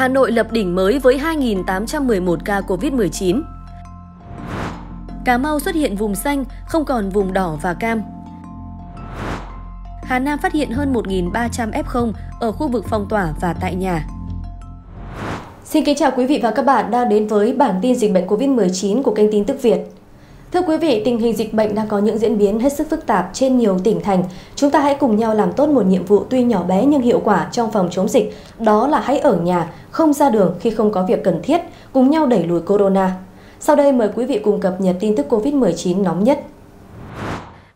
Hà Nội lập đỉnh mới với 2.811 ca COVID-19. Cà Mau xuất hiện vùng xanh, không còn vùng đỏ và cam. Hà Nam phát hiện hơn 1.300 F0 ở khu vực phong tỏa và tại nhà. Xin kính chào quý vị và các bạn đang đến với bản tin dịch bệnh COVID-19 của kênh tin tức Việt. Thưa quý vị, tình hình dịch bệnh đang có những diễn biến hết sức phức tạp trên nhiều tỉnh thành. Chúng ta hãy cùng nhau làm tốt một nhiệm vụ tuy nhỏ bé nhưng hiệu quả trong phòng chống dịch, đó là hãy ở nhà, không ra đường khi không có việc cần thiết, cùng nhau đẩy lùi corona. Sau đây mời quý vị cùng cập nhật tin tức COVID-19 nóng nhất.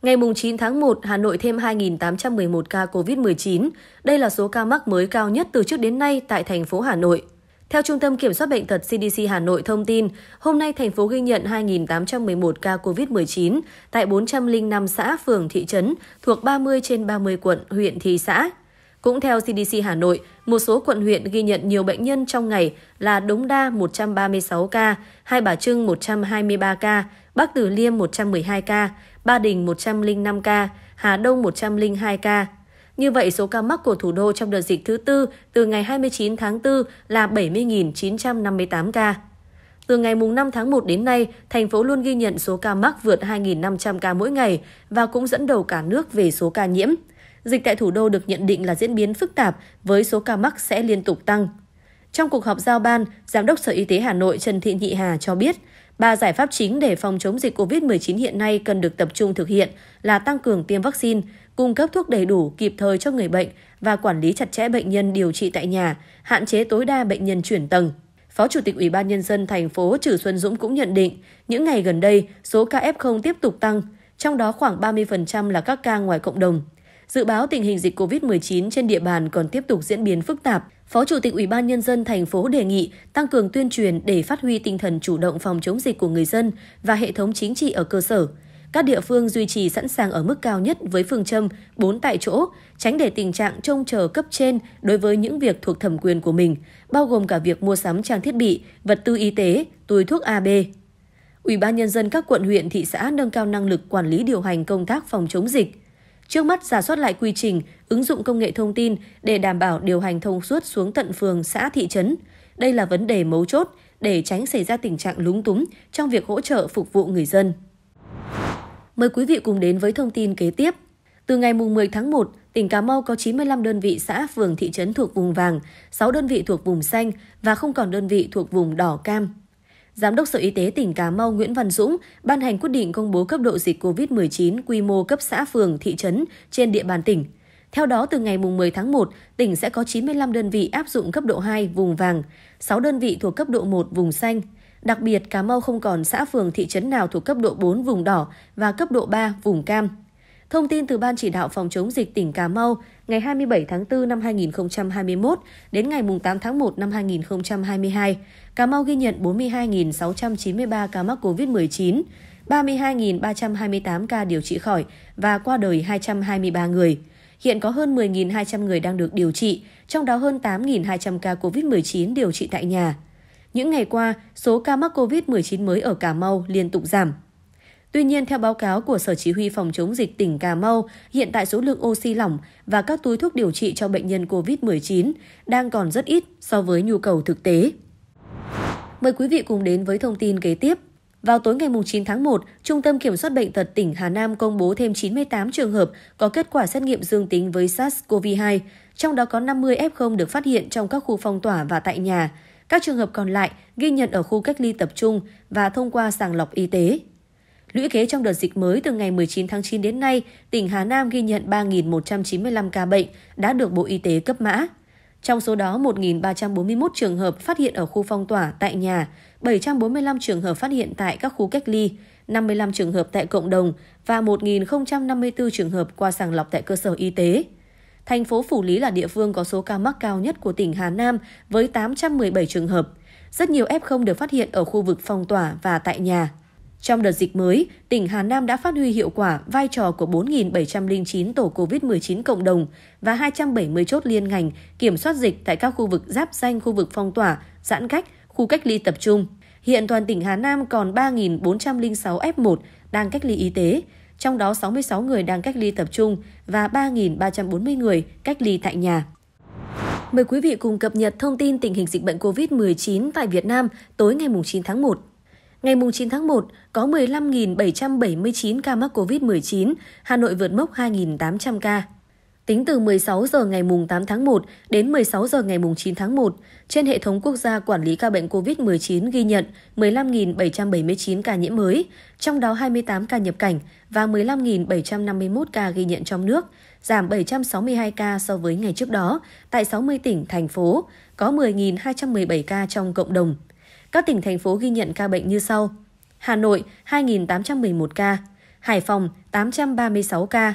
Ngày 9 tháng 1, Hà Nội thêm 2.811 ca COVID-19. Đây là số ca mắc mới cao nhất từ trước đến nay tại thành phố Hà Nội. Theo Trung tâm Kiểm soát Bệnh tật CDC Hà Nội thông tin, hôm nay thành phố ghi nhận 2.811 ca COVID-19 tại 405 xã, phường, thị trấn thuộc 30 trên 30 quận, huyện, thị xã. Cũng theo CDC Hà Nội, một số quận huyện ghi nhận nhiều bệnh nhân trong ngày là Đống Đa 136 ca, Hai Bà Trưng 123 ca, Bắc Từ Liêm 112 ca, Ba Đình 105 ca, Hà Đông 102 ca, như vậy, số ca mắc của thủ đô trong đợt dịch thứ tư từ ngày 29 tháng 4 là 70.958 ca. Từ ngày 5 tháng 1 đến nay, thành phố luôn ghi nhận số ca mắc vượt 2.500 ca mỗi ngày và cũng dẫn đầu cả nước về số ca nhiễm. Dịch tại thủ đô được nhận định là diễn biến phức tạp với số ca mắc sẽ liên tục tăng. Trong cuộc họp giao ban, Giám đốc Sở Y tế Hà Nội Trần Thị Nhị Hà cho biết, ba giải pháp chính để phòng chống dịch COVID-19 hiện nay cần được tập trung thực hiện là tăng cường tiêm vaccine, cung cấp thuốc đầy đủ kịp thời cho người bệnh và quản lý chặt chẽ bệnh nhân điều trị tại nhà, hạn chế tối đa bệnh nhân chuyển tầng. Phó Chủ tịch Ủy ban Nhân dân thành phố Trử Xuân Dũng cũng nhận định, những ngày gần đây, số ca F0 tiếp tục tăng, trong đó khoảng 30% là các ca ngoài cộng đồng. Dự báo tình hình dịch COVID-19 trên địa bàn còn tiếp tục diễn biến phức tạp. Phó Chủ tịch Ủy ban Nhân dân thành phố đề nghị tăng cường tuyên truyền để phát huy tinh thần chủ động phòng chống dịch của người dân và hệ thống chính trị ở cơ sở, các địa phương duy trì sẵn sàng ở mức cao nhất với phương châm 4 tại chỗ, tránh để tình trạng trông chờ cấp trên đối với những việc thuộc thẩm quyền của mình, bao gồm cả việc mua sắm trang thiết bị, vật tư y tế, túi thuốc AB, Ủy ban nhân dân các quận huyện thị xã nâng cao năng lực quản lý điều hành công tác phòng chống dịch. Trước mắt giả soát lại quy trình, ứng dụng công nghệ thông tin để đảm bảo điều hành thông suốt xuống tận phường, xã, thị trấn. Đây là vấn đề mấu chốt để tránh xảy ra tình trạng lúng túng trong việc hỗ trợ phục vụ người dân. Mời quý vị cùng đến với thông tin kế tiếp. Từ ngày 10 tháng 1, tỉnh Cà Mau có 95 đơn vị xã, phường, thị trấn thuộc vùng vàng, 6 đơn vị thuộc vùng xanh và không còn đơn vị thuộc vùng đỏ cam. Giám đốc Sở Y tế tỉnh Cà Mau Nguyễn Văn Dũng ban hành quyết định công bố cấp độ dịch COVID-19 quy mô cấp xã, phường, thị trấn trên địa bàn tỉnh. Theo đó, từ ngày 10 tháng 1, tỉnh sẽ có 95 đơn vị áp dụng cấp độ 2 vùng vàng, 6 đơn vị thuộc cấp độ 1 vùng xanh, Đặc biệt, Cà Mau không còn xã phường thị trấn nào thuộc cấp độ 4 vùng đỏ và cấp độ 3 vùng cam. Thông tin từ Ban chỉ đạo phòng chống dịch tỉnh Cà Mau ngày 27 tháng 4 năm 2021 đến ngày 8 tháng 1 năm 2022, Cà Mau ghi nhận 42.693 ca mắc COVID-19, 32.328 ca điều trị khỏi và qua đời 223 người. Hiện có hơn 10.200 người đang được điều trị, trong đó hơn 8.200 ca COVID-19 điều trị tại nhà. Những ngày qua, số ca mắc COVID-19 mới ở Cà Mau liên tục giảm. Tuy nhiên, theo báo cáo của Sở Chỉ huy Phòng chống dịch tỉnh Cà Mau, hiện tại số lượng oxy lỏng và các túi thuốc điều trị cho bệnh nhân COVID-19 đang còn rất ít so với nhu cầu thực tế. Mời quý vị cùng đến với thông tin kế tiếp. Vào tối ngày 9 tháng 1, Trung tâm Kiểm soát Bệnh tật tỉnh Hà Nam công bố thêm 98 trường hợp có kết quả xét nghiệm dương tính với SARS-CoV-2, trong đó có 50 F0 được phát hiện trong các khu phong tỏa và tại nhà. Các trường hợp còn lại ghi nhận ở khu cách ly tập trung và thông qua sàng lọc y tế. Lũy kế trong đợt dịch mới từ ngày 19 tháng 9 đến nay, tỉnh Hà Nam ghi nhận 3.195 ca bệnh đã được Bộ Y tế cấp mã. Trong số đó, 1.341 trường hợp phát hiện ở khu phong tỏa tại nhà, 745 trường hợp phát hiện tại các khu cách ly, 55 trường hợp tại cộng đồng và 1.054 trường hợp qua sàng lọc tại cơ sở y tế. Thành phố Phủ Lý là địa phương có số ca mắc cao nhất của tỉnh Hà Nam với 817 trường hợp. Rất nhiều F0 được phát hiện ở khu vực phong tỏa và tại nhà. Trong đợt dịch mới, tỉnh Hà Nam đã phát huy hiệu quả vai trò của 4.709 tổ COVID-19 cộng đồng và 270 chốt liên ngành kiểm soát dịch tại các khu vực giáp danh khu vực phong tỏa, giãn cách, khu cách ly tập trung. Hiện toàn tỉnh Hà Nam còn 3.406 F1 đang cách ly y tế, trong đó 66 người đang cách ly tập trung và 3.340 người cách ly tại nhà. Mời quý vị cùng cập nhật thông tin tình hình dịch bệnh COVID-19 tại Việt Nam tối ngày 9 tháng 1. Ngày 9 tháng 1, có 15.779 ca mắc COVID-19, Hà Nội vượt mốc 2.800 ca. Tính từ 16 giờ ngày mùng 8 tháng 1 đến 16 giờ ngày mùng 9 tháng 1, trên hệ thống quốc gia quản lý ca bệnh COVID-19 ghi nhận 15.779 ca nhiễm mới, trong đó 28 ca nhập cảnh và 15.751 ca ghi nhận trong nước, giảm 762 ca so với ngày trước đó tại 60 tỉnh, thành phố, có 10.217 ca trong cộng đồng. Các tỉnh, thành phố ghi nhận ca bệnh như sau. Hà Nội 2.811 ca, Hải Phòng 836 ca,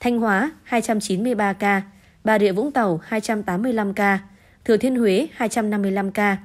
Thanh Hóa 293 ca, Bà Rịa Vũng Tàu 285 ca, Thừa Thiên Huế 255 ca,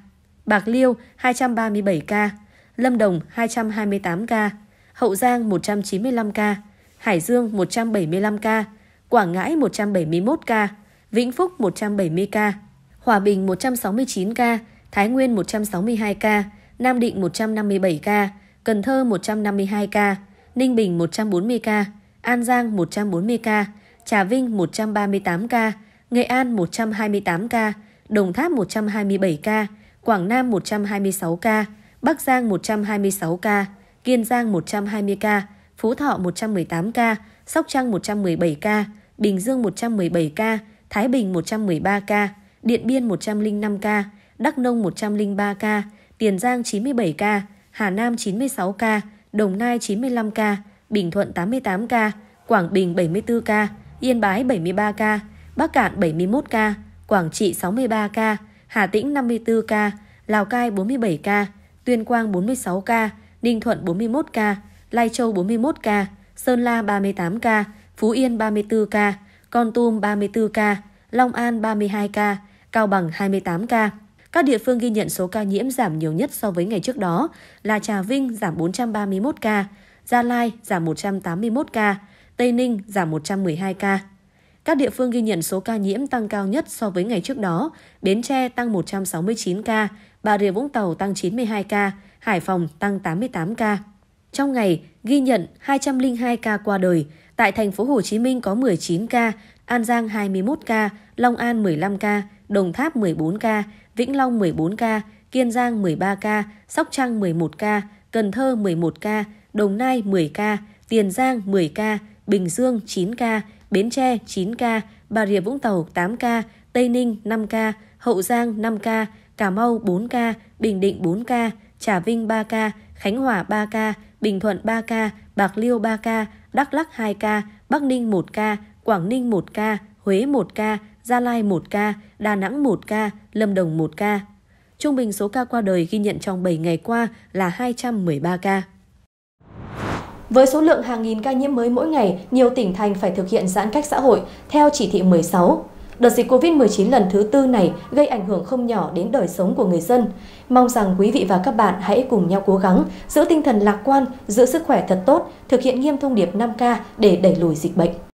Bạc Liêu 237 ca, Lâm Đồng 228 ca, Hậu Giang 195 ca, Hải Dương 175 ca, Quảng Ngãi 171 ca, Vĩnh Phúc 170 ca, Hòa Bình 169 ca, Thái Nguyên 162 ca, Nam Định 157 ca, Cần Thơ 152 ca, Ninh Bình 140 ca, An Giang 140 ca, Trà Vinh 138 ca, Nghệ An 128 ca, Đồng Tháp 127 ca, Quảng Nam 126 ca, Bắc Giang 126 ca, Kiên Giang 120 ca, Phú Thọ 118 ca, Sóc Trăng 117 ca, Bình Dương 117 ca, Thái Bình 113 ca, Điện Biên 105 ca, Đắk Nông 103 ca, Tiền Giang 97 ca, Hà Nam 96 ca, Đồng Nai 95 ca, Bình Thuận 88 ca, Quảng Bình 74 ca, Yên Bái 73 ca, Bắc Cạn 71 ca, Quảng Trị 63 ca, Hà Tĩnh 54 ca, Lào Cai 47 ca, Tuyên Quang 46 ca, Ninh Thuận 41 ca, Lai Châu 41 ca, Sơn La 38 ca, Phú Yên 34 ca, Con Tum 34 ca, Long An 32 ca, Cao Bằng 28 ca. Các địa phương ghi nhận số ca nhiễm giảm nhiều nhất so với ngày trước đó là Trà Vinh giảm 431 ca, Gia Lai giảm 181 ca, Tây Ninh giảm 112 ca. Các địa phương ghi nhận số ca nhiễm tăng cao nhất so với ngày trước đó, Bến Tre tăng 169 ca, Bà Rịa Vũng Tàu tăng 92 ca, Hải Phòng tăng 88 ca. Trong ngày, ghi nhận 202 ca qua đời, tại thành phố Hồ Chí Minh có 19 ca, An Giang 21 ca, Long An 15 ca, Đồng Tháp 14 ca, Vĩnh Long 14 ca, Kiên Giang 13 ca, Sóc Trăng 11 ca, Cần Thơ 11 ca, Đồng Nai 10 ca, Tiền Giang 10 ca, Bình Dương 9 ca, Bến Tre 9 ca, Bà Rịa Vũng Tàu 8 ca, Tây Ninh 5 ca, Hậu Giang 5 ca, Cà Mau 4 ca, Bình Định 4 ca, Trà Vinh 3 ca, Khánh Hòa 3 ca, Bình Thuận 3 ca, Bạc Liêu 3 ca, Đắk Lắc 2 ca, Bắc Ninh 1 ca, Quảng Ninh 1 ca, Huế 1 ca, Gia Lai 1 ca, Đà Nẵng 1 ca, Lâm Đồng 1 ca. Trung bình số ca qua đời ghi nhận trong 7 ngày qua là 213 ca. Với số lượng hàng nghìn ca nhiễm mới mỗi ngày, nhiều tỉnh thành phải thực hiện giãn cách xã hội theo chỉ thị 16. Đợt dịch COVID-19 lần thứ tư này gây ảnh hưởng không nhỏ đến đời sống của người dân. Mong rằng quý vị và các bạn hãy cùng nhau cố gắng, giữ tinh thần lạc quan, giữ sức khỏe thật tốt, thực hiện nghiêm thông điệp 5K để đẩy lùi dịch bệnh.